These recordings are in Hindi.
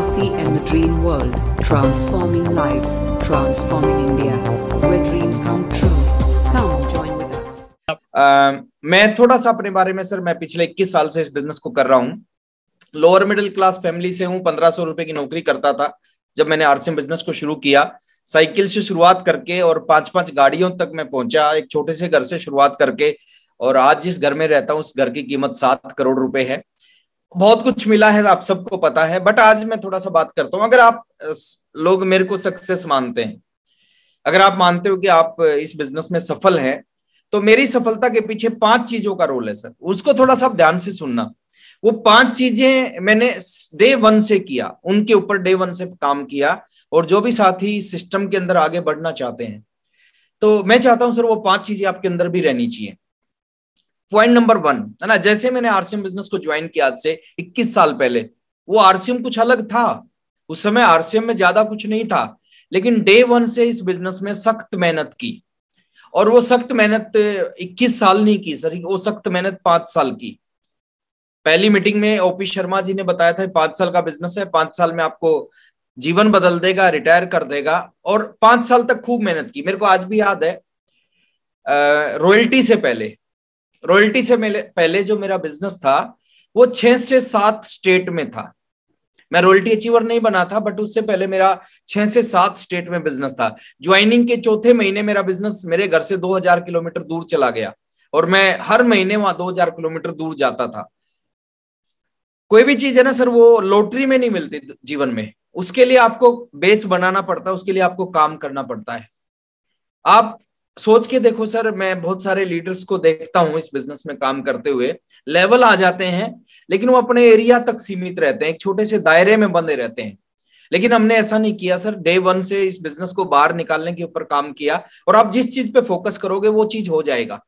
Kasi and the Dream World, transforming lives, transforming India, where dreams come true. Come join with us. Um, मैं थोड़ा सा अपने बारे में सर मैं पिछले 21 साल से इस बिजनेस को कर रहा हूँ लोअर मिडिल क्लास फैमिली से हूँ पंद्रह सौ रुपए की नौकरी करता था जब मैंने आरसीएम बिजनेस को शुरू किया साइकिल से शुरुआत करके और पांच पांच गाड़ियों तक मैं पहुंचा एक छोटे से घर से शुरुआत करके और आज जिस घर में रहता हूँ उस घर की कीमत सात करोड़ रुपए है बहुत कुछ मिला है आप सबको पता है बट आज मैं थोड़ा सा बात करता हूँ अगर आप लोग मेरे को सक्सेस मानते हैं अगर आप मानते हो कि आप इस बिजनेस में सफल हैं तो मेरी सफलता के पीछे पांच चीजों का रोल है सर उसको थोड़ा सा ध्यान से सुनना वो पांच चीजें मैंने डे वन से किया उनके ऊपर डे वन से काम किया और जो भी साथी सिस्टम के अंदर आगे बढ़ना चाहते हैं तो मैं चाहता हूं सर वो पांच चीजें आपके अंदर भी रहनी चाहिए पॉइंट नंबर वन है ना जैसे मैंने आरसीएम बिजनेस को ज्वाइन किया आज से 21 साल पहले वो आरसीएम कुछ अलग था उस समय आरसीएम में ज्यादा कुछ नहीं था लेकिन डे वन से इस बिजनेस में सख्त मेहनत की और वो सख्त मेहनत 21 साल नहीं की सर वो सख्त मेहनत पांच साल की पहली मीटिंग में ओपी शर्मा जी ने बताया था पांच साल का बिजनेस है पांच साल में आपको जीवन बदल देगा रिटायर कर देगा और पांच साल तक खूब मेहनत की मेरे को आज भी याद है रॉयल्टी से पहले रॉयल्टी से पहले जो मेरा बिजनेस था वो छह से सात स्टेट में था मैं रॉयल्टी अचीवर नहीं बना था बट उससे पहले मेरा छह से सात स्टेट में बिजनेस था ज्वाइनिंग के चौथे महीने मेरा बिजनेस मेरे घर से 2000 किलोमीटर दूर चला गया और मैं हर महीने वहां 2000 किलोमीटर दूर जाता था कोई भी चीज है ना सर वो लॉटरी में नहीं मिलती जीवन में उसके लिए आपको बेस बनाना पड़ता है उसके लिए आपको काम करना पड़ता है आप सोच के देखो सर मैं बहुत सारे लीडर्स को देखता हूं इस बिजनेस में काम करते हुए लेवल आ जाते हैं लेकिन वो अपने एरिया तक सीमित रहते हैं एक छोटे से दायरे में बंधे रहते हैं लेकिन हमने ऐसा नहीं किया सर डे वन से इस बिजनेस को बाहर निकालने के ऊपर काम किया और आप जिस चीज पे फोकस करोगे वो चीज हो जाएगा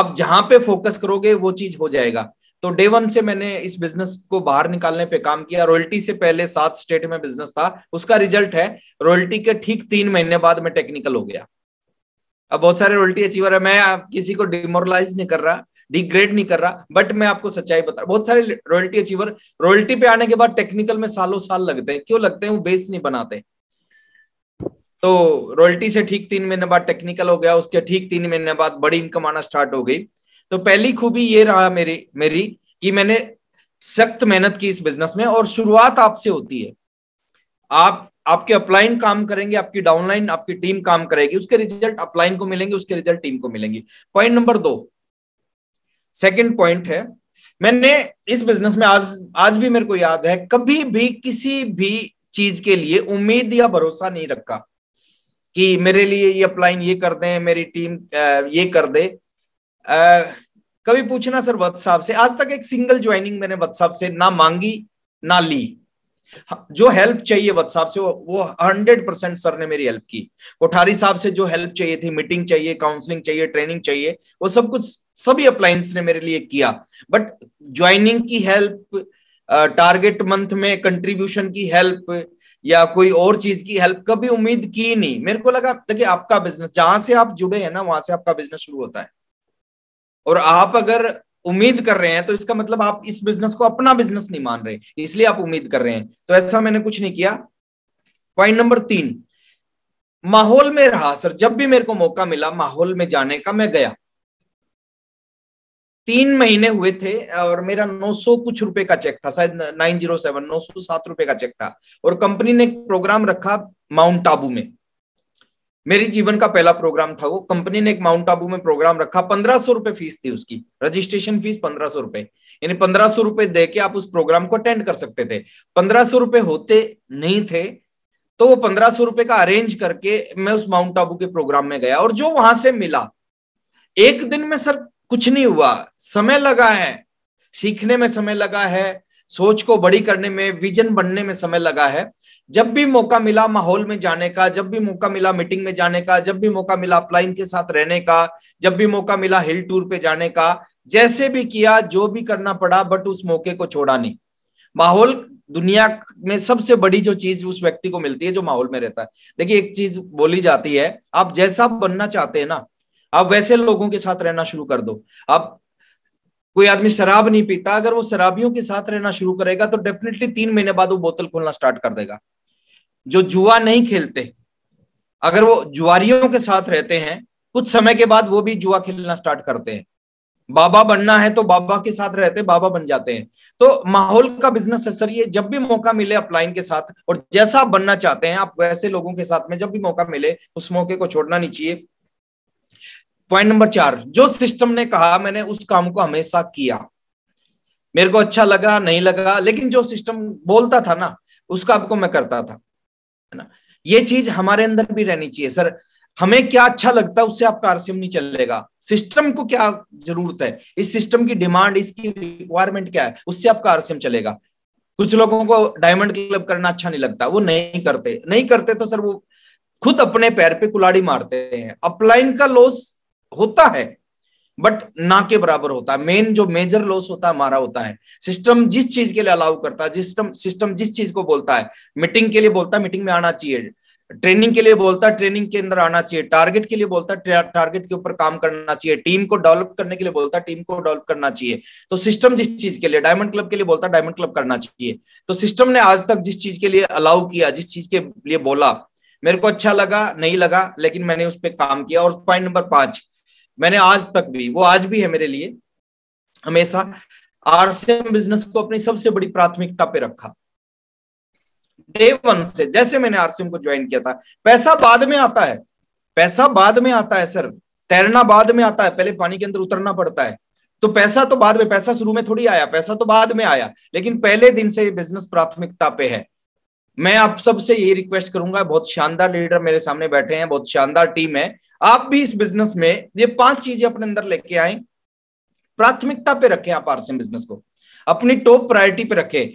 आप जहां पे फोकस करोगे वो चीज हो जाएगा तो डे वन से मैंने इस बिजनेस को बाहर निकालने पे काम किया रॉयल्टी से पहले सात स्टेट में बिजनेस था उसका रिजल्ट है रॉयल्टी के ठीक तीन महीने बाद में टेक्निकल हो गया अब बहुत सारे रोल्टी अचीवर है मैं आप किसी को डिमोरलाइज नहीं कर रहा डिग्रेड नहीं कर रहा बट मैं आपको सच्चाई बता रहा बहुत सारे रॉयल्टी अचीवर रॉयल्टी पे आने के बाद टेक्निकल में सालों साल लगते हैं क्यों लगते हैं वो बेस नहीं बनाते तो रॉयल्टी से ठीक तीन महीने बाद टेक्निकल हो गया उसके ठीक तीन महीने बाद बड़ी इनकम आना स्टार्ट हो गई तो पहली खूबी ये रहा मेरी मेरी कि मैंने सख्त मेहनत की इस बिजनेस में और शुरुआत आपसे होती है आप आपके अपलाइन काम करेंगे आपकी डाउनलाइन आपकी टीम काम करेगी उसके रिजल्ट अपलाइन को मिलेंगे उसके रिजल्ट टीम को मिलेंगे पॉइंट नंबर दो सेकेंड पॉइंट है मैंने इस बिजनेस में आज आज भी मेरे को याद है कभी भी किसी भी चीज के लिए उम्मीद या भरोसा नहीं रखा कि मेरे लिए ये अपलाइन ये कर दे मेरी टीम ये कर दे आ, कभी पूछना सर वत्साहब से आज तक एक सिंगल ज्वाइनिंग मैंने वत्साहब से ना मांगी ना ली हाँ, जो हेल्प चाहिए वत साहब से वो हंड्रेड परसेंट सर ने मेरी हेल्प की कोठारी साहब से जो हेल्प चाहिए थी मीटिंग चाहिए काउंसलिंग चाहिए ट्रेनिंग चाहिए वो सब कुछ सभी अप्लायंस ने मेरे लिए किया बट ज्वाइनिंग की हेल्प टारगेट मंथ में कंट्रीब्यूशन की हेल्प या कोई और चीज की हेल्प कभी उम्मीद की नहीं मेरे को लगा देखिए आपका बिजनेस जहां से आप जुड़े हैं ना वहां से आपका बिजनेस शुरू होता है और आप अगर उम्मीद कर रहे हैं तो इसका मतलब आप इस बिजनेस को अपना बिजनेस नहीं मान रहे इसलिए आप उम्मीद कर रहे हैं तो ऐसा मैंने कुछ नहीं किया पॉइंट नंबर तीन माहौल में रहा सर जब भी मेरे को मौका मिला माहौल में जाने का मैं गया तीन महीने हुए थे और मेरा 900 कुछ रुपए का चेक था शायद 907 907 रुपए का चेक था और कंपनी ने एक प्रोग्राम रखा माउंट आबू में मेरी जीवन का पहला प्रोग्राम था वो कंपनी ने एक माउंट आबू में प्रोग्राम रखा पंद्रह सौ रुपए फीस थी उसकी रजिस्ट्रेशन फीस पंद्रह सौ रुपए यानी पंद्रह सौ रुपए दे के आप उस प्रोग्राम को अटेंड कर सकते थे पंद्रह सौ रुपए होते नहीं थे तो वो पंद्रह सौ रुपए का अरेंज करके मैं उस माउंट आबू के प्रोग्राम में गया और जो वहां से मिला एक दिन में सर कुछ नहीं हुआ समय लगा है सीखने में समय लगा है सोच को बड़ी करने में विजन बनने में समय लगा है जब भी मौका मिला माहौल में जाने का जब भी मौका मिला मीटिंग में जाने का जब भी मौका मिला अपलाइन के साथ रहने का जब भी मौका मिला हिल टूर पे जाने का जैसे भी किया जो भी करना पड़ा बट उस मौके को छोड़ा नहीं माहौल दुनिया में सबसे बड़ी जो चीज उस व्यक्ति को मिलती है जो माहौल में रहता है देखिए एक चीज बोली जाती है आप जैसा बनना चाहते हैं ना आप वैसे लोगों के साथ रहना शुरू कर दो आप कोई आदमी शराब नहीं पीता अगर वो शराबियों के साथ रहना शुरू करेगा तो डेफिनेटली तीन महीने बाद वो बोतल खोलना स्टार्ट कर देगा जो जुआ नहीं खेलते अगर वो जुआरियों के साथ रहते हैं कुछ समय के बाद वो भी जुआ खेलना स्टार्ट करते हैं बाबा बनना है तो बाबा के साथ रहते बाबा बन जाते हैं तो माहौल का बिजनेस असर ये जब भी मौका मिले आप लाइन के साथ और जैसा आप बनना चाहते हैं आप वैसे लोगों के साथ में जब भी मौका मिले उस मौके को छोड़ना नहीं चाहिए पॉइंट नंबर चार जो सिस्टम ने कहा मैंने उस काम को हमेशा किया मेरे को अच्छा लगा नहीं लगा लेकिन जो सिस्टम बोलता था ना उसका आपको मैं करता था है ना ये चीज हमारे अंदर भी रहनी चाहिए सर हमें क्या अच्छा लगता है उससे आपका आरसीएम नहीं चलेगा सिस्टम को क्या जरूरत है इस सिस्टम की डिमांड इसकी रिक्वायरमेंट क्या है उससे आपका आरसीएम चलेगा कुछ लोगों को डायमंड क्लब करना अच्छा नहीं लगता वो नहीं करते नहीं करते तो सर वो खुद अपने पैर पे कुलाड़ी मारते हैं अपलाइन का लॉस होता है बट ना के बराबर होता है मेन जो मेजर लॉस होता है हमारा होता है सिस्टम जिस चीज के लिए अलाउ करता है सिस्टम सिस्टम जिस चीज को बोलता है मीटिंग के लिए बोलता है मीटिंग में आना चाहिए ट्रेनिंग के लिए बोलता है ट्रेनिंग के अंदर आना चाहिए टारगेट के लिए बोलता है टारगेट के ऊपर काम करना चाहिए टीम को डेवलप करने के लिए बोलता है टीम को डेवलप करना चाहिए तो सिस्टम जिस चीज के लिए डायमंड क्लब के लिए बोलता है डायमंड क्लब करना चाहिए तो सिस्टम ने आज तक जिस चीज के लिए अलाउ किया जिस चीज के लिए बोला मेरे को अच्छा लगा नहीं लगा लेकिन मैंने उस पर काम किया और पॉइंट नंबर पांच मैंने आज तक भी वो आज भी है मेरे लिए हमेशा आरसीएम बिजनेस को अपनी सबसे बड़ी प्राथमिकता पे रखा डे वन से जैसे मैंने आरसीएम को ज्वाइन किया था पैसा बाद में आता है पैसा बाद में आता है सर तैरना बाद में आता है पहले पानी के अंदर उतरना पड़ता है तो पैसा तो बाद में पैसा शुरू में थोड़ी आया पैसा तो बाद में आया लेकिन पहले दिन से ये बिजनेस प्राथमिकता पे है मैं आप सबसे यही रिक्वेस्ट करूंगा बहुत शानदार लीडर मेरे सामने बैठे हैं बहुत शानदार टीम है आप भी इस बिजनेस में ये पांच चीजें अपने अंदर लेके आए प्राथमिकता पे रखें आप आरसीएम बिजनेस को अपनी टॉप प्रायोरिटी पे रखें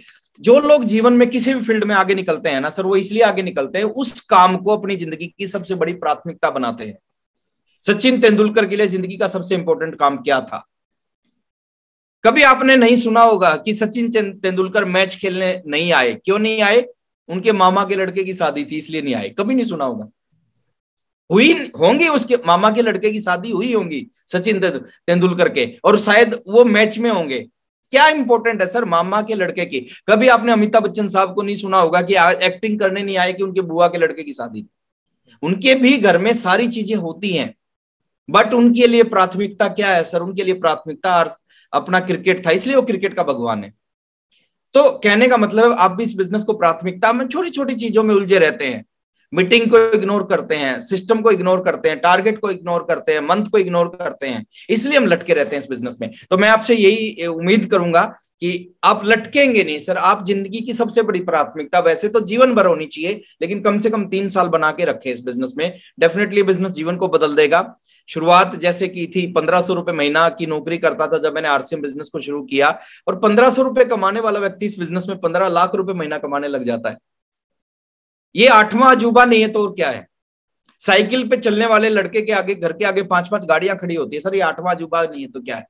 जो लोग जीवन में किसी भी फील्ड में आगे निकलते हैं ना सर वो इसलिए आगे निकलते हैं उस काम को अपनी जिंदगी की सबसे बड़ी प्राथमिकता बनाते हैं सचिन तेंदुलकर के लिए जिंदगी का सबसे इंपॉर्टेंट काम क्या था कभी आपने नहीं सुना होगा कि सचिन तेंदुलकर मैच खेलने नहीं आए क्यों नहीं आए उनके मामा के लड़के की शादी थी इसलिए नहीं आए कभी नहीं सुना होगा हुई होंगी उसके मामा के लड़के की शादी हुई होंगी सचिन तेंदुलकर के और शायद वो मैच में होंगे क्या इंपॉर्टेंट है सर मामा के लड़के की कभी आपने अमिताभ बच्चन साहब को नहीं सुना होगा कि एक्टिंग करने नहीं आए कि उनके बुआ के लड़के की शादी उनके भी घर में सारी चीजें होती हैं बट उनके लिए प्राथमिकता क्या है सर उनके लिए प्राथमिकता अपना क्रिकेट था इसलिए वो क्रिकेट का भगवान है तो कहने का मतलब आप भी इस बिजनेस को प्राथमिकता में छोटी छोटी चीजों में उलझे रहते हैं मीटिंग को इग्नोर करते हैं सिस्टम को इग्नोर करते हैं टारगेट को इग्नोर करते हैं मंथ को इग्नोर करते हैं इसलिए हम लटके रहते हैं इस बिजनेस में तो मैं आपसे यही उम्मीद करूंगा कि आप लटकेंगे नहीं सर आप जिंदगी की सबसे बड़ी प्राथमिकता वैसे तो जीवन भर होनी चाहिए लेकिन कम से कम तीन साल बना के रखें इस बिजनेस में डेफिनेटली बिजनेस जीवन को बदल देगा शुरुआत जैसे की थी पंद्रह सौ रुपए महीना की नौकरी करता था जब मैंने आरसीएम बिजनेस को शुरू किया और पंद्रह सौ रुपए कमाने वाला व्यक्ति इस बिजनेस में पंद्रह लाख रुपए महीना कमाने लग जाता है ये आठवां अजूबा नहीं है तो और क्या है साइकिल पे चलने वाले लड़के के आगे घर के आगे पांच पांच गाड़ियां खड़ी होती है सर ये आठवां अजूबा नहीं है तो क्या है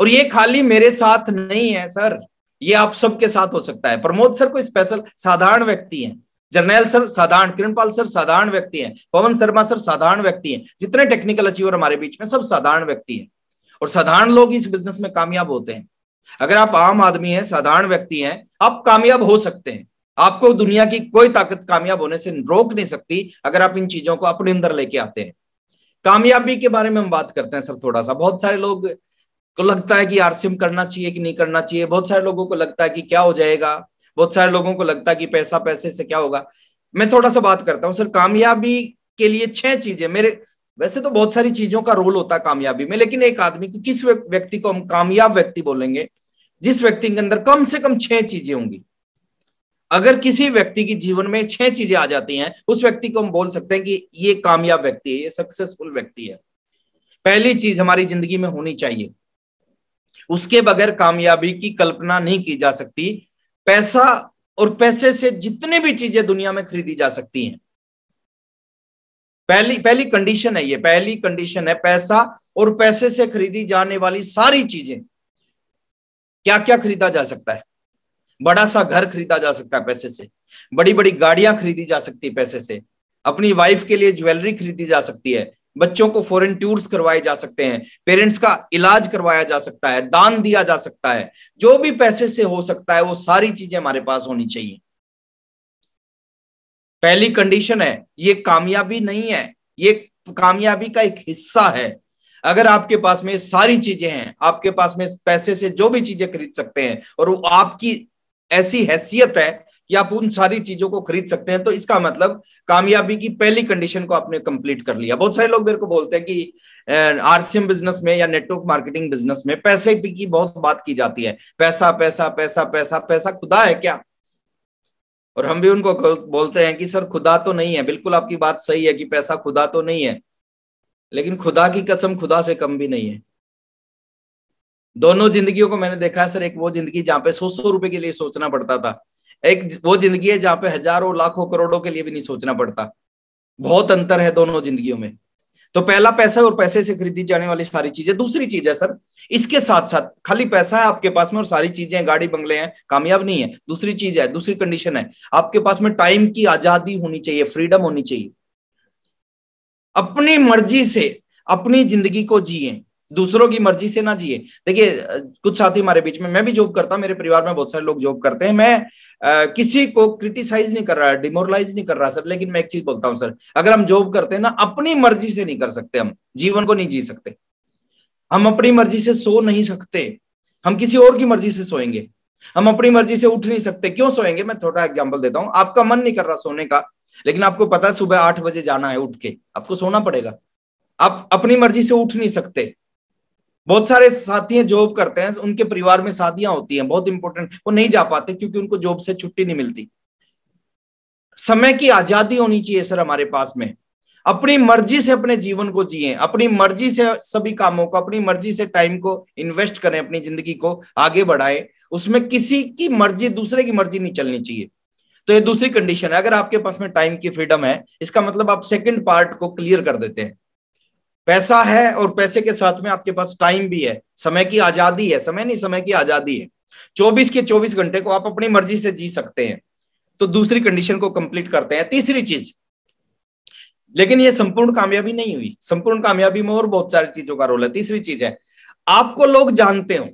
और ये खाली मेरे साथ नहीं है सर ये आप सबके साथ हो सकता है प्रमोद सर कोई स्पेशल साधारण व्यक्ति है जर्नैल सर साधारण किरणपाल सर साधारण व्यक्ति हैं पवन शर्मा सर साधारण व्यक्ति हैं जितने टेक्निकल अचीवर हमारे बीच में सब साधारण व्यक्ति हैं और साधारण लोग इस बिजनेस में कामयाब होते हैं अगर आप आम आदमी हैं साधारण व्यक्ति हैं आप कामयाब हो सकते हैं आपको दुनिया की कोई ताकत कामयाब होने से रोक नहीं सकती अगर आप इन चीजों को अपने अंदर लेके आते हैं कामयाबी के बारे में हम बात करते हैं सर थोड़ा सा बहुत सारे लोग को लगता है कि आरसीएम करना चाहिए कि नहीं करना चाहिए बहुत सारे लोगों को लगता है कि क्या हो जाएगा बहुत सारे लोगों को लगता है कि पैसा पैसे से क्या होगा मैं थोड़ा सा बात करता हूँ सर कामयाबी के लिए छह चीजें मेरे वैसे तो बहुत सारी चीजों का रोल होता है कामयाबी में लेकिन एक आदमी को किस व्यक्ति को हम कामयाब व्यक्ति बोलेंगे जिस व्यक्ति के अंदर कम से कम छह चीजें होंगी अगर किसी व्यक्ति की जीवन में छह चीजें आ जाती हैं उस व्यक्ति को हम बोल सकते हैं कि ये कामयाब व्यक्ति है ये सक्सेसफुल व्यक्ति है पहली चीज हमारी जिंदगी में होनी चाहिए उसके बगैर कामयाबी की कल्पना नहीं की जा सकती पैसा और पैसे से जितनी भी चीजें दुनिया में खरीदी जा सकती हैं पहली पहली कंडीशन है ये पहली कंडीशन है पैसा और पैसे से खरीदी जाने वाली सारी चीजें क्या क्या खरीदा जा सकता है बड़ा सा घर खरीदा जा सकता है पैसे से बड़ी बड़ी गाड़ियां खरीदी जा सकती है पैसे से अपनी वाइफ के लिए ज्वेलरी खरीदी जा सकती है बच्चों को फॉरेन टूर्स करवाए जा सकते हैं पेरेंट्स का इलाज करवाया जा सकता है दान दिया जा सकता है जो भी पैसे से हो सकता है वो सारी चीजें हमारे पास होनी चाहिए पहली कंडीशन है ये कामयाबी नहीं है ये कामयाबी का एक हिस्सा है अगर आपके पास में सारी चीजें हैं आपके पास में पैसे से जो भी चीजें खरीद सकते हैं और वो आपकी ऐसी हैसियत है या आप उन सारी चीजों को खरीद सकते हैं तो इसका मतलब कामयाबी की पहली कंडीशन को आपने कंप्लीट कर लिया बहुत सारे लोग मेरे को बोलते हैं कि आरसीएम बिजनेस में या नेटवर्क मार्केटिंग बिजनेस में पैसे की बहुत बात की जाती है पैसा पैसा पैसा पैसा पैसा खुदा है क्या और हम भी उनको बोलते हैं कि सर खुदा तो नहीं है बिल्कुल आपकी बात सही है कि पैसा खुदा तो नहीं है लेकिन खुदा की कसम खुदा से कम भी नहीं है दोनों जिंदगियों को मैंने देखा है सर एक वो जिंदगी जहां पे सौ सौ रुपए के लिए सोचना पड़ता था एक वो जिंदगी है जहां पे हजारों लाखों करोड़ों के लिए भी नहीं सोचना पड़ता बहुत अंतर है दोनों जिंदगियों में तो पहला पैसा और पैसे से खरीदी जाने वाली सारी चीजें दूसरी चीज है सर इसके साथ साथ खाली पैसा है आपके पास में और सारी चीजें गाड़ी बंगले हैं कामयाब नहीं है दूसरी चीज है दूसरी कंडीशन है आपके पास में टाइम की आजादी होनी चाहिए फ्रीडम होनी चाहिए अपनी मर्जी से अपनी जिंदगी को जिए दूसरों की मर्जी से ना जिए देखिए कुछ साथी हमारे बीच में मैं भी जॉब करता मेरे परिवार में बहुत सारे लोग जॉब करते हैं मैं आ, किसी को क्रिटिसाइज नहीं कर रहा डिमोरलाइज नहीं कर रहा सर लेकिन मैं एक चीज बोलता हूं सर अगर हम जॉब करते हैं ना अपनी मर्जी से नहीं कर सकते हम जीवन को नहीं जी सकते हम अपनी मर्जी से सो नहीं सकते हम किसी और की मर्जी से सोएंगे हम अपनी मर्जी से उठ नहीं सकते क्यों सोएंगे मैं थोड़ा एग्जाम्पल देता हूँ आपका मन नहीं कर रहा सोने का लेकिन आपको पता है सुबह आठ बजे जाना है उठ के आपको सोना पड़ेगा आप अपनी मर्जी से उठ नहीं सकते बहुत सारे साथी हैं जॉब करते हैं उनके परिवार में शादियां होती हैं बहुत इंपॉर्टेंट वो नहीं जा पाते क्योंकि उनको जॉब से छुट्टी नहीं मिलती समय की आजादी होनी चाहिए सर हमारे पास में अपनी मर्जी से अपने जीवन को जिए अपनी मर्जी से सभी कामों को अपनी मर्जी से टाइम को इन्वेस्ट करें अपनी जिंदगी को आगे बढ़ाए उसमें किसी की मर्जी दूसरे की मर्जी नहीं चलनी चाहिए तो ये दूसरी कंडीशन है अगर आपके पास में टाइम की फ्रीडम है इसका मतलब आप सेकंड पार्ट को क्लियर कर देते हैं पैसा है और पैसे के साथ में आपके पास टाइम भी है समय की आजादी है समय नहीं समय की आजादी है चौबीस के चौबीस घंटे को आप अपनी मर्जी से जी सकते हैं तो दूसरी कंडीशन को कंप्लीट करते हैं तीसरी चीज लेकिन यह संपूर्ण कामयाबी नहीं हुई संपूर्ण कामयाबी में और बहुत सारी चीजों का रोल है तीसरी चीज है आपको लोग जानते हो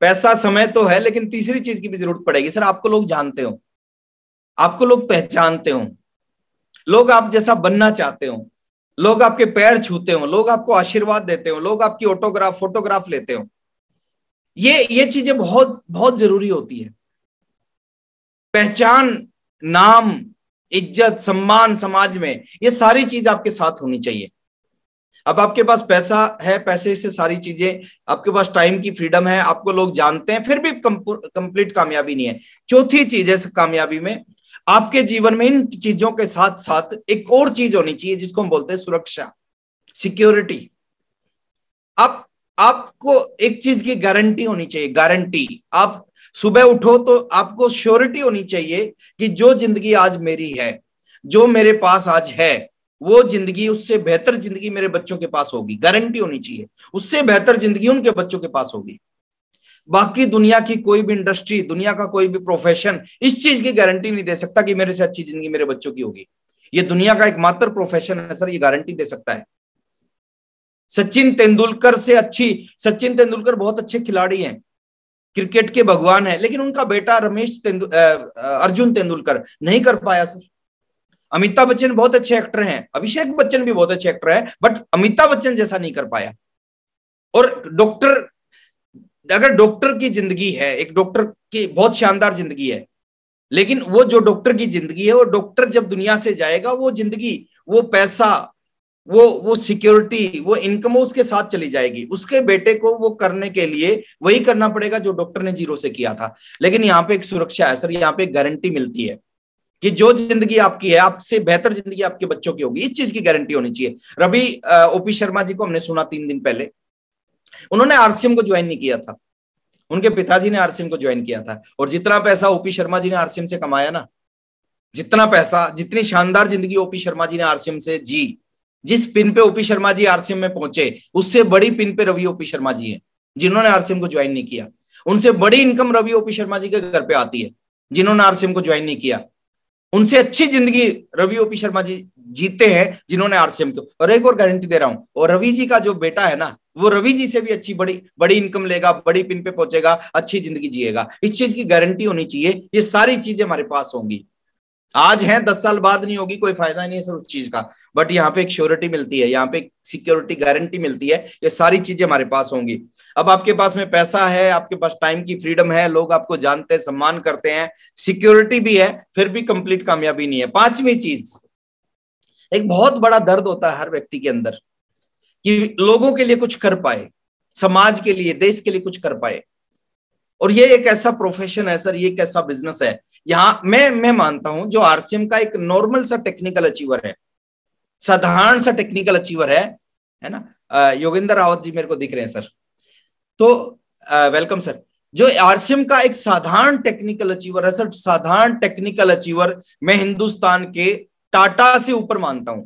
पैसा समय तो है लेकिन तीसरी चीज की भी जरूरत पड़ेगी सर आपको लोग जानते हो आपको लोग पहचानते हो लोग आप जैसा बनना चाहते हो लोग आपके पैर छूते हो लोग आपको आशीर्वाद देते हो लोग आपकी ऑटोग्राफ फोटोग्राफ लेते हो ये ये चीजें बहुत बहुत जरूरी होती है पहचान नाम इज्जत सम्मान समाज में ये सारी चीज आपके साथ होनी चाहिए अब आपके पास पैसा है पैसे से सारी चीजें आपके पास टाइम की फ्रीडम है आपको लोग जानते हैं फिर भी कंप्लीट कामयाबी नहीं है चौथी चीज है कामयाबी में आपके जीवन में इन चीजों के साथ साथ एक और चीज होनी चाहिए जिसको हम बोलते हैं सुरक्षा सिक्योरिटी आप आपको एक चीज की गारंटी होनी चाहिए गारंटी आप सुबह उठो तो आपको श्योरिटी होनी चाहिए कि जो जिंदगी आज मेरी है जो मेरे पास आज है वो जिंदगी उससे बेहतर जिंदगी मेरे बच्चों के पास होगी गारंटी होनी चाहिए उससे बेहतर जिंदगी उनके बच्चों के पास होगी बाकी दुनिया की कोई भी इंडस्ट्री दुनिया का कोई भी प्रोफेशन इस चीज की गारंटी नहीं दे सकता कि मेरे से अच्छी जिंदगी मेरे बच्चों की होगी ये दुनिया का एकमात्र प्रोफेशन है सर ये गारंटी दे सकता है सचिन तेंदुलकर से अच्छी सचिन तेंदुलकर बहुत अच्छे खिलाड़ी हैं क्रिकेट के भगवान है लेकिन उनका बेटा रमेश तेंदु अर्जुन तेंदुलकर नहीं कर पाया सर अमिताभ बच्चन बहुत अच्छे एक्टर हैं अभिषेक बच्चन भी बहुत अच्छे एक्टर हैं बट अमिताभ बच्चन जैसा नहीं कर पाया और डॉक्टर अगर डॉक्टर की जिंदगी है एक डॉक्टर की बहुत शानदार जिंदगी है लेकिन वो जो डॉक्टर की जिंदगी है वो डॉक्टर जब दुनिया से जाएगा वो जिंदगी वो पैसा वो वो सिक्योरिटी वो इनकम उसके साथ चली जाएगी उसके बेटे को वो करने के लिए वही करना पड़ेगा जो डॉक्टर ने जीरो से किया था लेकिन यहाँ पे एक सुरक्षा है सर यहाँ पे एक गारंटी मिलती है कि जो जिंदगी आपकी है आपसे बेहतर जिंदगी आपके बच्चों की होगी इस चीज की गारंटी होनी चाहिए रवि ओपी शर्मा जी को हमने सुना तीन दिन पहले उन्होंने आरसीएम को ज्वाइन नहीं किया था उनके पिताजी ने आरसीएम को ज्वाइन किया था और जितना पैसा ओपी शर्मा जी ने आरसीएम से कमाया ना जितना पैसा जितनी शानदार जिंदगी ओपी शर्मा जी ने आरसीएम से जी जिस पिन पे ओपी शर्मा जी आरसीएम में पहुंचे उससे बड़ी पिन पे रवि ओपी शर्मा जी हैं जिन्होंने आरसीएम को ज्वाइन नहीं किया उनसे बड़ी इनकम रवि ओपी शर्मा जी के घर पे आती है जिन्होंने आरसीएम को ज्वाइन नहीं किया उनसे अच्छी जिंदगी रवि ओपी शर्मा जी जीते हैं जिन्होंने आरसीएम को और एक और गारंटी दे रहा हूं और रवि जी का जो बेटा है ना वो रवि जी से भी अच्छी बड़ी बड़ी इनकम लेगा बड़ी पिन पे पहुंचेगा अच्छी जिंदगी जिएगा इस चीज की गारंटी होनी चाहिए ये सारी चीजें हमारे पास होंगी आज है दस साल बाद नहीं होगी कोई फायदा नहीं है सर उस चीज का बट यहाँ पे एक श्योरिटी मिलती है यहाँ पे सिक्योरिटी गारंटी मिलती है ये सारी चीजें हमारे पास होंगी अब आपके पास में पैसा है आपके पास टाइम की फ्रीडम है लोग आपको जानते हैं सम्मान करते हैं सिक्योरिटी भी है फिर भी कंप्लीट कामयाबी नहीं है पांचवी चीज एक बहुत बड़ा दर्द होता है हर व्यक्ति के अंदर कि लोगों के लिए कुछ कर पाए समाज के लिए देश के लिए कुछ कर पाए और ये एक ऐसा प्रोफेशन है सर ये एक ऐसा बिजनेस है यहां मैं मैं मानता हूं जो आरसीएम का एक नॉर्मल सा टेक्निकल अचीवर है साधारण सा टेक्निकल अचीवर है है ना योगेंद्र रावत जी मेरे को दिख रहे हैं सर तो वेलकम सर जो आरसीएम का एक साधारण टेक्निकल अचीवर है सर साधारण टेक्निकल अचीवर मैं हिंदुस्तान के टाटा से ऊपर मानता हूं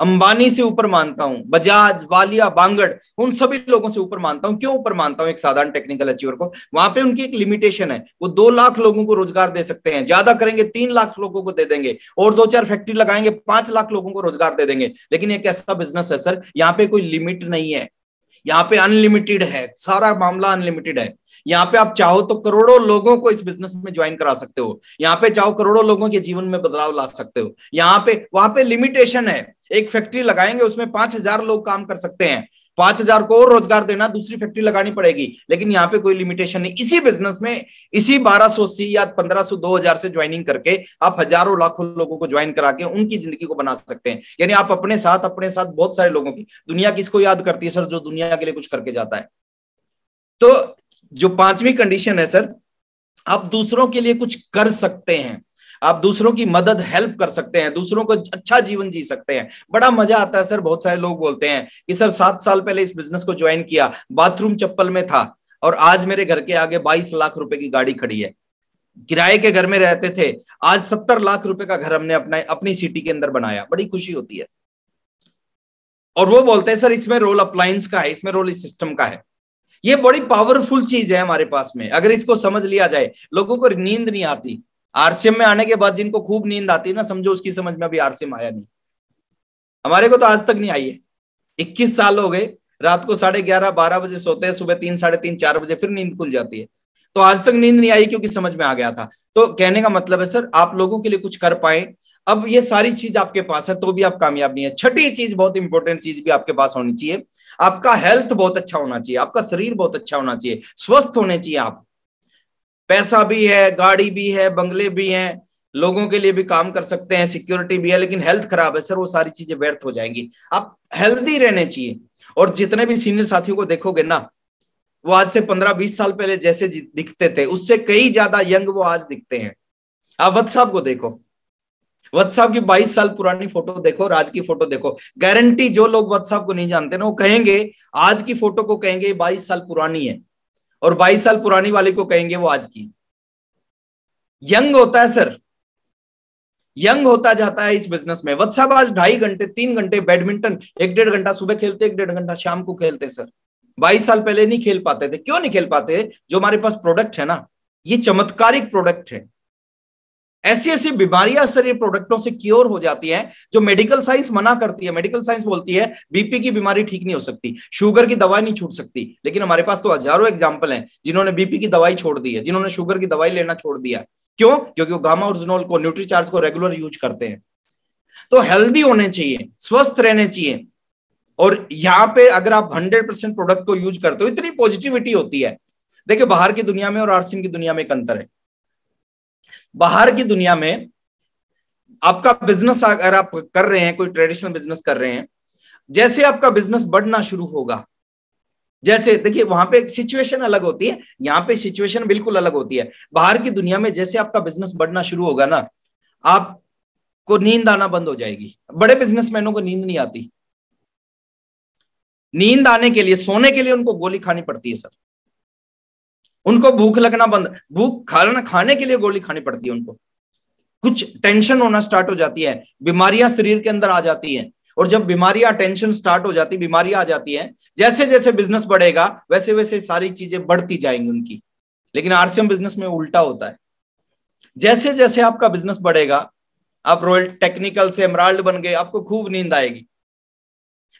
अंबानी से ऊपर मानता हूं बजाज वालिया बांगड़ उन सभी लोगों से ऊपर मानता हूं क्यों ऊपर मानता हूं एक साधारण टेक्निकल अचीवर को वहां पे उनकी एक लिमिटेशन है वो दो लाख लोगों को रोजगार दे सकते हैं ज्यादा करेंगे तीन लाख लोगों को दे देंगे और दो चार फैक्ट्री लगाएंगे पांच लाख लोगों को रोजगार दे देंगे लेकिन एक ऐसा बिजनेस है सर यहाँ पे कोई लिमिट नहीं है यहाँ पे अनलिमिटेड है सारा मामला अनलिमिटेड है यहाँ पे आप चाहो तो करोड़ों लोगों को इस बिजनेस में ज्वाइन करा सकते हो यहाँ पे चाहो करोड़ों लोगों के जीवन में बदलाव ला सकते हो यहाँ पे वहां पे लिमिटेशन है एक फैक्ट्री लगाएंगे उसमें पांच हजार लोग काम कर सकते हैं पांच हजार को और रोजगार देना दूसरी फैक्ट्री लगानी पड़ेगी लेकिन यहाँ पे कोई लिमिटेशन नहीं इसी बिजनेस में इसी बारह सौ सी या पंद्रह सौ दो हजार से ज्वाइनिंग करके आप हजारों लाखों लोगों को ज्वाइन करा के उनकी जिंदगी को बना सकते हैं यानी आप अपने साथ अपने साथ बहुत सारे लोगों की दुनिया किसको याद करती है सर जो दुनिया के लिए कुछ करके जाता है तो जो पांचवी कंडीशन है सर आप दूसरों के लिए कुछ कर सकते हैं आप दूसरों की मदद हेल्प कर सकते हैं दूसरों को अच्छा जीवन जी सकते हैं बड़ा मजा आता है सर बहुत सारे लोग बोलते हैं कि सर सात साल पहले इस बिजनेस को ज्वाइन किया बाथरूम चप्पल में था और आज मेरे घर के आगे बाईस लाख रुपए की गाड़ी खड़ी है किराए के घर में रहते थे आज सत्तर लाख रुपए का घर हमने अपना अपनी सिटी के अंदर बनाया बड़ी खुशी होती है और वो बोलते हैं सर इसमें रोल अप्लायंस का है इसमें रोल इस सिस्टम का है ये बड़ी पावरफुल चीज है हमारे पास में अगर इसको समझ लिया जाए लोगों को नींद नहीं आती आरसीएम में आने के बाद जिनको खूब नींद आती है ना समझो उसकी समझ में अभी आरसीएम आया नहीं हमारे को तो आज तक नहीं आई है इक्कीस साल हो गए रात को साढ़े ग्यारह बारह बजे सोते हैं सुबह तीन साढ़े तीन चार बजे फिर नींद खुल जाती है तो आज तक नींद नहीं आई क्योंकि समझ में आ गया था तो कहने का मतलब है सर आप लोगों के लिए कुछ कर पाए अब ये सारी चीज आपके पास है तो भी आप कामयाब नहीं है छठी चीज बहुत इंपॉर्टेंट चीज भी आपके पास होनी चाहिए आपका हेल्थ बहुत अच्छा होना चाहिए आपका शरीर बहुत अच्छा होना चाहिए स्वस्थ होने चाहिए आप पैसा भी है गाड़ी भी है बंगले भी हैं लोगों के लिए भी काम कर सकते हैं सिक्योरिटी भी है लेकिन हेल्थ खराब है सर वो सारी चीजें व्यर्थ हो जाएंगी आप हेल्थी रहने चाहिए और जितने भी सीनियर साथियों को देखोगे ना वो आज से पंद्रह बीस साल पहले जैसे दिखते थे उससे कई ज्यादा यंग वो आज दिखते हैं आप व्हाट्सएप को देखो व्हाट्सएप की 22 साल पुरानी फोटो देखो आज की फोटो देखो गारंटी जो लोग व्हाट्सएप को नहीं जानते ना वो कहेंगे आज की फोटो को कहेंगे 22 साल पुरानी है और 22 साल पुरानी वाले को कहेंगे वो आज की यंग होता है सर यंग होता जाता है इस बिजनेस में व्हाट्सएप आज ढाई घंटे तीन घंटे बैडमिंटन एक डेढ़ घंटा सुबह खेलते एक डेढ़ घंटा शाम को खेलते सर बाईस साल पहले नहीं खेल पाते थे क्यों नहीं खेल पाते जो हमारे पास प्रोडक्ट है ना ये चमत्कारिक प्रोडक्ट है ऐसी ऐसी बीमारियां सर ये प्रोडक्टों से क्योर हो जाती हैं जो मेडिकल साइंस मना करती है मेडिकल साइंस बोलती है बीपी की बीमारी ठीक नहीं हो सकती शुगर की दवाई नहीं छूट सकती लेकिन हमारे पास तो हजारों एग्जाम्पल हैं जिन्होंने बीपी की दवाई छोड़ दी है जिन्होंने शुगर की दवाई लेना छोड़ दिया क्यों क्योंकि वो गामा ओरिजिनल को न्यूट्रीचार्ज को रेगुलर यूज करते हैं तो हेल्दी होने चाहिए स्वस्थ रहने चाहिए और यहाँ पे अगर आप हंड्रेड परसेंट प्रोडक्ट को यूज करते हो इतनी पॉजिटिविटी होती है देखिए बाहर की दुनिया में और आरसीएम की दुनिया में एक अंतर है बाहर की दुनिया में आपका बिजनेस अगर आप कर रहे हैं कोई ट्रेडिशनल बिजनेस कर रहे हैं जैसे आपका बिजनेस बढ़ना शुरू होगा जैसे देखिए वहां पे सिचुएशन अलग होती है यहाँ पे सिचुएशन बिल्कुल अलग होती है बाहर की दुनिया में जैसे आपका बिजनेस बढ़ना शुरू होगा ना आपको नींद आना बंद हो जाएगी बड़े बिजनेसमैनों को नींद नहीं आती नींद आने के लिए सोने के लिए उनको गोली खानी पड़ती है सर उनको भूख लगना बंद भूख खाना खाने के लिए गोली खानी पड़ती है उनको कुछ टेंशन होना स्टार्ट हो जाती है बीमारियां शरीर के अंदर आ जाती हैं और जब बीमारियां टेंशन स्टार्ट हो जाती बीमारियां आ जाती हैं जैसे जैसे बिजनेस बढ़ेगा वैसे वैसे सारी चीजें बढ़ती जाएंगी उनकी लेकिन आरसीएम बिजनेस में उल्टा होता है जैसे जैसे आपका बिजनेस बढ़ेगा आप रॉयल टेक्निकल से एमराल्ड बन गए आपको खूब नींद आएगी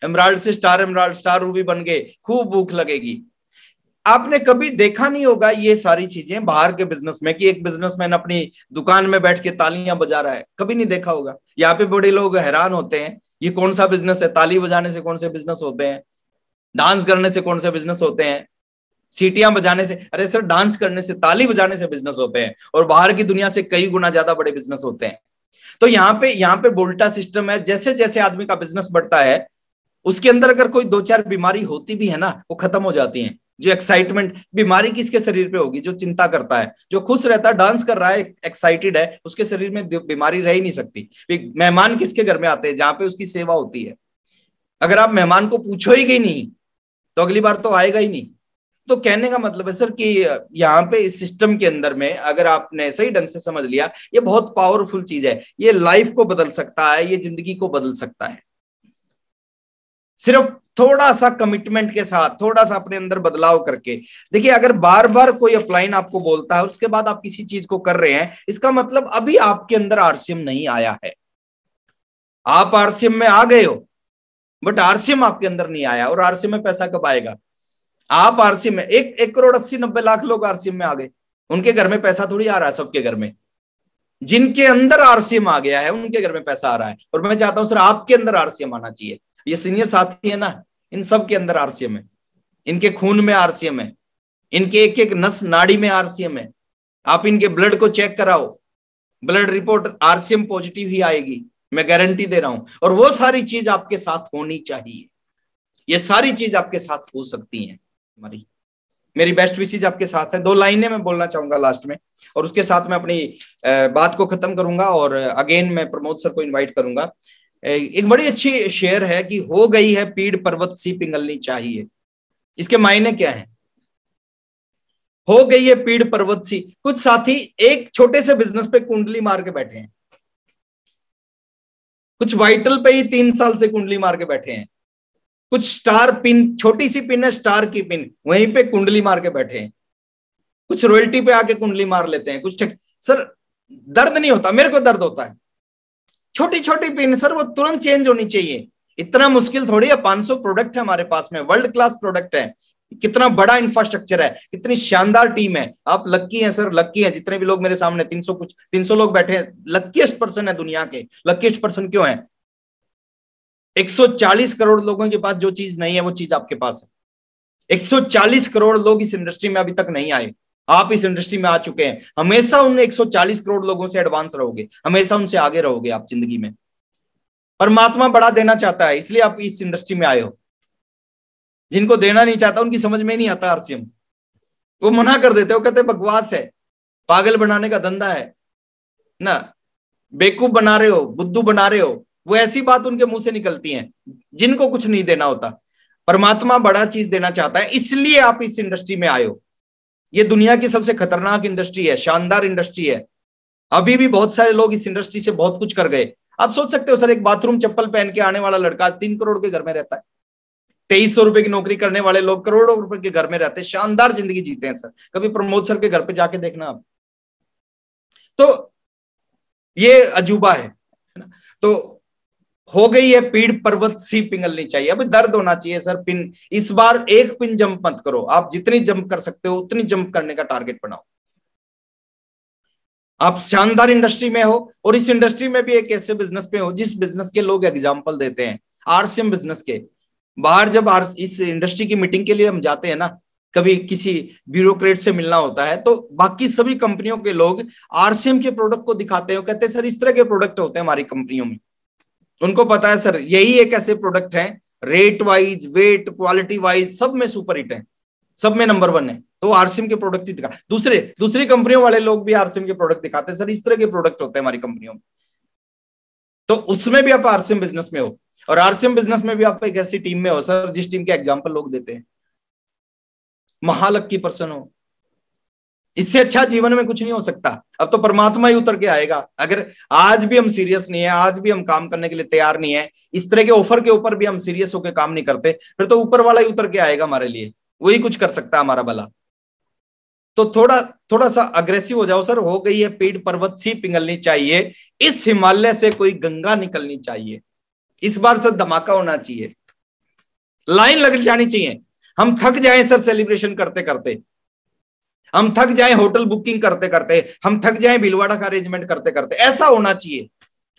एमराल्ड से स्टार एमराल्ड स्टार रूबी बन गए खूब भूख लगेगी आपने कभी देखा नहीं होगा ये सारी चीजें बाहर के बिजनेस में कि एक बिजनेसमैन अपनी दुकान में बैठ के तालियां बजा रहा है कभी नहीं देखा होगा यहाँ पे बड़े लोग हैरान होते हैं ये कौन सा बिजनेस है ताली बजाने से कौन से बिजनेस होते हैं डांस करने से कौन से बिजनेस होते हैं सीटियां बजाने से अरे सर डांस करने से ताली बजाने से बिजनेस होते हैं और बाहर की दुनिया से कई गुना ज्यादा बड़े बिजनेस होते हैं तो यहाँ पे यहाँ पे बोल्टा सिस्टम है जैसे जैसे आदमी का बिजनेस बढ़ता है उसके अंदर अगर कोई दो चार बीमारी होती भी है ना वो खत्म हो जाती है जो एक्साइटमेंट बीमारी किसके शरीर पे होगी जो चिंता करता है जो खुश रहता है डांस कर रहा है एक्साइटेड है उसके शरीर में बीमारी रह ही नहीं सकती तो मेहमान किसके घर में आते हैं जहां पे उसकी सेवा होती है अगर आप मेहमान को पूछो ही गई नहीं तो अगली बार तो आएगा ही नहीं तो कहने का मतलब है सर कि यहाँ पे इस सिस्टम के अंदर में अगर आपने सही ढंग से समझ लिया ये बहुत पावरफुल चीज है ये लाइफ को बदल सकता है ये जिंदगी को बदल सकता है सिर्फ थोड़ा सा कमिटमेंट के साथ थोड़ा सा अपने अंदर बदलाव करके देखिए अगर बार बार कोई अपलाइन आपको बोलता है उसके बाद आप किसी चीज को कर रहे हैं इसका मतलब अभी आपके अंदर आरसीएम नहीं आया है आप आरसीएम में आ गए हो बट आरसीएम आपके अंदर नहीं आया और आरसीएम में पैसा कब आएगा आप आरसीएम में एक एक करोड़ अस्सी नब्बे लाख लोग आरसीएम में आ गए उनके घर में पैसा थोड़ी आ रहा है सबके घर में जिनके अंदर आरसीएम आ गया है उनके घर में पैसा आ रहा है और मैं चाहता हूं सर आपके अंदर आरसीएम आना चाहिए ये सीनियर साथी है ना इन सब के अंदर आरसीएम है इनके खून में आरसीएम है इनके एक एक नस नाड़ी में आरसीएम है आप इनके ब्लड को चेक कराओ ब्लड रिपोर्ट आरसीएम पॉजिटिव ही आएगी मैं गारंटी दे रहा हूं और वो सारी चीज आपके साथ होनी चाहिए ये सारी चीज आपके साथ हो सकती है हमारी मेरी बेस्ट विशेज आपके साथ है दो लाइनें मैं बोलना चाहूंगा लास्ट में और उसके साथ मैं अपनी बात को खत्म करूंगा और अगेन मैं प्रमोद सर को इनवाइट करूंगा एक बड़ी अच्छी शेर है कि हो गई है पीड़ पर्वत सी पिंगलनी चाहिए इसके मायने क्या है हो गई है पीड़ पर्वत सी कुछ साथी एक छोटे से बिजनेस पे कुंडली मार के बैठे हैं कुछ वाइटल पे ही तीन साल से कुंडली मार के बैठे हैं कुछ स्टार पिन छोटी सी पिन है स्टार की पिन वहीं पे कुंडली मार के बैठे हैं कुछ रॉयल्टी पे आके कुंडली मार लेते हैं कुछ सर दर्द नहीं होता मेरे को दर्द होता है छोटी छोटी पिन सर वो तुरंत चेंज होनी चाहिए इतना मुश्किल थोड़ी है 500 प्रोडक्ट है हमारे पास में वर्ल्ड क्लास प्रोडक्ट है कितना बड़ा इंफ्रास्ट्रक्चर है कितनी शानदार टीम है आप लक्की हैं सर लक्की हैं जितने भी लोग मेरे सामने 300 कुछ 300 लोग बैठे हैं लक्कीस्ट पर्सन है दुनिया के लक्कीस्ट पर्सन क्यों है 140 करोड़ लोगों के पास जो चीज नहीं है वो चीज आपके पास है 140 करोड़ लोग इस इंडस्ट्री में अभी तक नहीं आए आप इस इंडस्ट्री में आ चुके हैं हमेशा उन 140 करोड़ लोगों से एडवांस रहोगे हमेशा उनसे आगे रहोगे आप जिंदगी में परमात्मा बड़ा देना चाहता है इसलिए आप इस इंडस्ट्री में आए हो जिनको देना नहीं चाहता उनकी समझ में नहीं आता आरसीएम वो मना कर देते हो कहते बकवास है पागल बनाने का धंधा है ना बेकूफ बना रहे हो बुद्धू बना रहे हो वो ऐसी बात उनके मुंह से निकलती है जिनको कुछ नहीं देना होता परमात्मा बड़ा चीज देना चाहता है इसलिए आप इस इंडस्ट्री में आए हो ये दुनिया की सबसे खतरनाक इंडस्ट्री है शानदार इंडस्ट्री है अभी भी बहुत सारे लोग इस इंडस्ट्री से बहुत कुछ कर गए आप सोच सकते हो सर एक बाथरूम चप्पल पहन के आने वाला लड़का तीन करोड़ के घर में रहता है तेईस सौ रुपए की नौकरी करने वाले लोग करोड़ों रुपए के घर में रहते हैं शानदार जिंदगी जीते हैं सर कभी प्रमोद सर के घर पे जाके देखना आप तो ये अजूबा है तो हो गई है पीड़ पर्वत सी पिंगलनी चाहिए अभी दर्द होना चाहिए सर पिन इस बार एक पिन जंप मत करो आप जितनी जंप कर सकते हो उतनी जंप करने का टारगेट बनाओ आप शानदार इंडस्ट्री में हो और इस इंडस्ट्री में भी एक ऐसे बिजनेस पे हो जिस बिजनेस के लोग एग्जाम्पल देते हैं आरसीएम बिजनेस के बाहर जब आर इस इंडस्ट्री की मीटिंग के लिए हम जाते हैं ना कभी किसी ब्यूरोक्रेट से मिलना होता है तो बाकी सभी कंपनियों के लोग आरसीएम के प्रोडक्ट को दिखाते हैं कहते हैं सर इस तरह के प्रोडक्ट होते हैं हमारी कंपनियों में उनको पता है सर यही एक ऐसे प्रोडक्ट है rate wise weight quality wise सब में सुपर हिट है सब में नंबर वन है तो आरसीएम के प्रोडक्ट ही दिखा दूसरे दूसरी कंपनियों वाले लोग भी आरसीएम के प्रोडक्ट दिखाते हैं सर इस तरह के प्रोडक्ट होते हैं हमारी कंपनियों में तो उसमें भी आप आरसीएम बिजनेस में हो और आरसीएम बिजनेस में भी आप एक ऐसी टीम में हो सर जिस टीम के एग्जाम्पल लोग देते हैं महालक्की पर्सन हो इससे अच्छा जीवन में कुछ नहीं हो सकता अब तो परमात्मा ही उतर के आएगा अगर आज भी हम सीरियस नहीं है आज भी हम काम करने के लिए तैयार नहीं है इस तरह के ऑफर के ऊपर भी हम सीरियस होकर काम नहीं करते फिर तो ऊपर वाला ही उतर के आएगा हमारे लिए वही कुछ कर सकता है हमारा भला तो थोड़ा थोड़ा सा अग्रेसिव हो जाओ सर हो गई है पेड़ पर्वत सी पिघलनी चाहिए इस हिमालय से कोई गंगा निकलनी चाहिए इस बार सर धमाका होना चाहिए लाइन लग जानी चाहिए हम थक जाए सर सेलिब्रेशन करते करते हम थक जाए होटल बुकिंग करते करते हम थक जाए भीलवाड़ा का अरेंजमेंट करते करते ऐसा होना चाहिए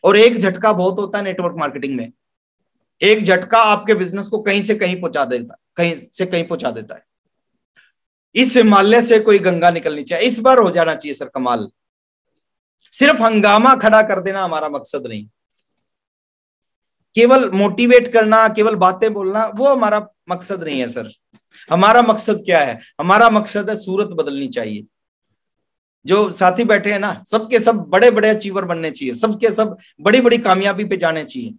और एक झटका बहुत होता है नेटवर्क मार्केटिंग में एक झटका आपके बिजनेस को कहीं से कहीं पहुंचा देता कहीं से कहीं पहुंचा देता है इस हिमालय से कोई गंगा निकलनी चाहिए इस बार हो जाना चाहिए सर कमाल सिर्फ हंगामा खड़ा कर देना हमारा मकसद नहीं केवल मोटिवेट करना केवल बातें बोलना वो हमारा मकसद नहीं है सर हमारा मकसद क्या है हमारा मकसद है सूरत बदलनी चाहिए जो साथी बैठे हैं ना सबके सब बड़े बड़े अचीवर बनने चाहिए सबके सब बड़ी बड़ी कामयाबी पे जाने चाहिए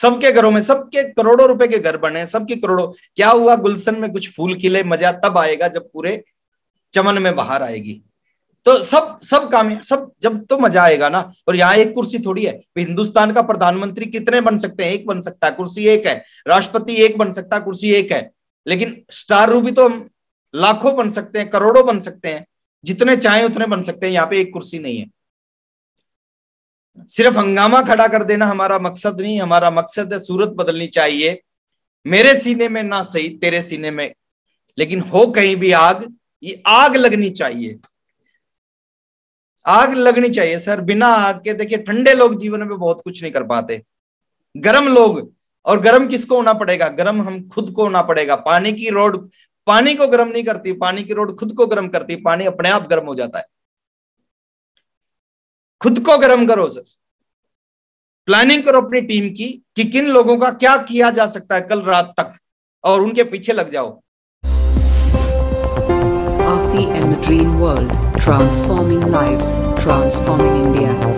सबके घरों में सबके करोड़ों रुपए के घर बने सबके करोड़ों क्या हुआ गुलशन में कुछ फूल खिले मजा तब आएगा जब पूरे चमन में बाहर आएगी तो सब सब काम सब जब तो मजा आएगा ना और यहाँ एक कुर्सी थोड़ी है तो हिंदुस्तान का प्रधानमंत्री कितने बन सकते हैं एक बन सकता है कुर्सी एक है राष्ट्रपति एक बन सकता है कुर्सी एक है लेकिन स्टार रूबी तो हम लाखों बन सकते हैं करोड़ों बन सकते हैं जितने चाहे उतने बन सकते हैं यहाँ पे एक कुर्सी नहीं है सिर्फ हंगामा खड़ा कर देना हमारा मकसद नहीं हमारा मकसद है सूरत बदलनी चाहिए मेरे सीने में ना सही तेरे सीने में लेकिन हो कहीं भी आग ये आग लगनी चाहिए आग लगनी चाहिए सर बिना आग के देखिए ठंडे लोग जीवन में बहुत कुछ नहीं कर पाते गर्म लोग और गर्म किसको होना पड़ेगा गर्म हम खुद को होना पड़ेगा पानी की रोड पानी को गर्म नहीं करती पानी की रोड खुद को गर्म करती पानी अपने आप गर्म हो जाता है खुद को गर्म करो सर प्लानिंग करो अपनी टीम की कि किन लोगों का क्या किया जा सकता है कल रात तक और उनके पीछे लग जाओ dream world transforming life transforming India